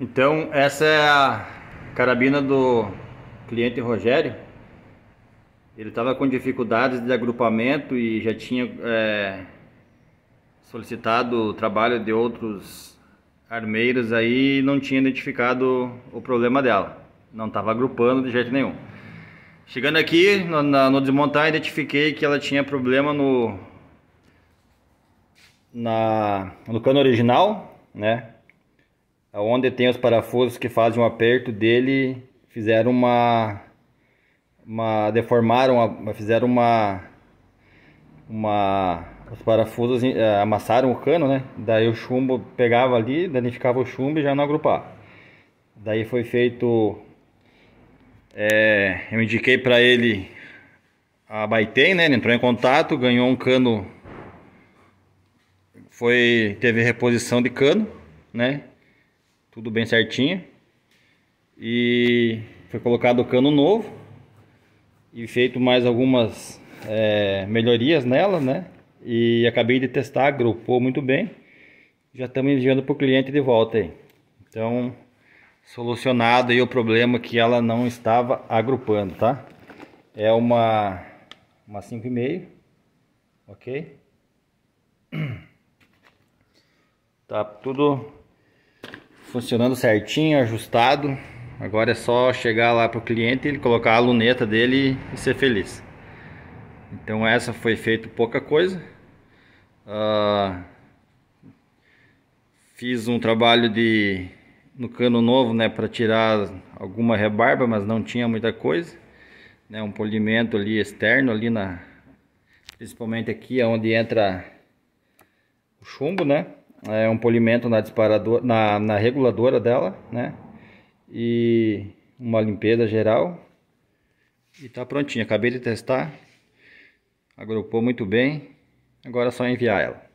Então essa é a carabina do cliente Rogério. Ele estava com dificuldades de agrupamento e já tinha é, solicitado o trabalho de outros armeiros aí e não tinha identificado o problema dela. Não estava agrupando de jeito nenhum. Chegando aqui no, no, desmontar identifiquei que ela tinha problema no, na, no cano original, né? onde tem os parafusos que fazem o um aperto dele, fizeram uma uma deformaram, uma, fizeram uma uma os parafusos eh, amassaram o cano, né? Daí o chumbo pegava ali, danificava o chumbo e já não agrupava. Daí foi feito é, eu indiquei para ele a Baitem, né? Ele entrou em contato, ganhou um cano foi teve reposição de cano, né? tudo bem certinho. E foi colocado o cano novo e feito mais algumas é, melhorias nela, né? E acabei de testar, agrupou muito bem. Já estamos enviando para o cliente de volta aí. Então, solucionado aí o problema que ela não estava agrupando, tá? É uma, uma 5,5, ok? Tá tudo funcionando certinho, ajustado. Agora é só chegar lá para o cliente, ele colocar a luneta dele e ser feliz. Então essa foi feita pouca coisa. Uh, fiz um trabalho de no cano novo, né, para tirar alguma rebarba, mas não tinha muita coisa, né, um polimento ali externo ali na principalmente aqui onde entra o chumbo, né? é, um polimento na disparador na, na reguladora dela, né? E uma limpeza geral. E tá prontinha, acabei de testar. Agrupou muito bem. Agora é só enviar ela.